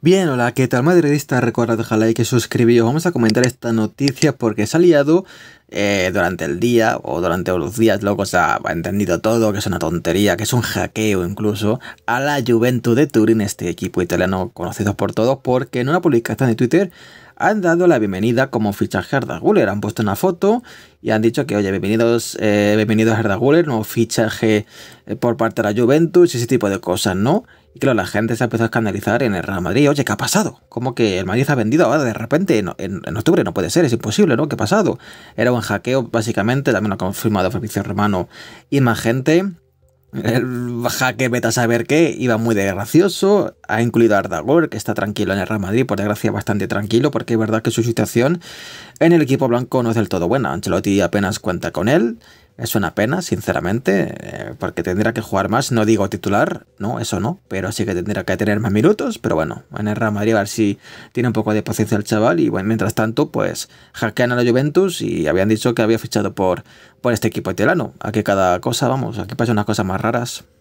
Bien, hola, ¿qué tal madridista? Recuerda dejar like y suscribiros. Vamos a comentar esta noticia porque se ha liado eh, durante el día o durante los días, loco, se ha entendido todo, que es una tontería, que es un hackeo incluso, a la Juventus de Turín, este equipo italiano conocido por todos, porque en una publicación de Twitter han dado la bienvenida como fichaje a Herda Guller. Han puesto una foto y han dicho que, oye, bienvenidos, eh, bienvenidos a Herda Guller, nuevo fichaje eh, por parte de la Juventus y ese tipo de cosas, ¿no? Y claro, la gente se ha empezado a escandalizar en el Real Madrid. Oye, ¿qué ha pasado? ¿Cómo que el Madrid se ha vendido ahora de repente en, octubre? No puede ser, es imposible, ¿no? ¿Qué ha pasado? Era un hackeo, básicamente, también lo ha confirmado Fabricio Romano y más gente. El jaque beta saber qué iba muy desgracioso. Ha incluido a Ardagor, que está tranquilo en el Real Madrid, por desgracia bastante tranquilo, porque es verdad que su situación en el equipo blanco no es del todo buena. Ancelotti apenas cuenta con él. Es una pena, sinceramente, eh, porque tendría que jugar más. No digo titular, no, eso no, pero sí que tendría que tener más minutos. Pero bueno, en el Real Madrid a ver si tiene un poco de paciencia el chaval. Y bueno, mientras tanto, pues hackean a la Juventus y habían dicho que había fichado por, por este equipo italiano. Aquí cada cosa, vamos, aquí pasa unas cosas más raras.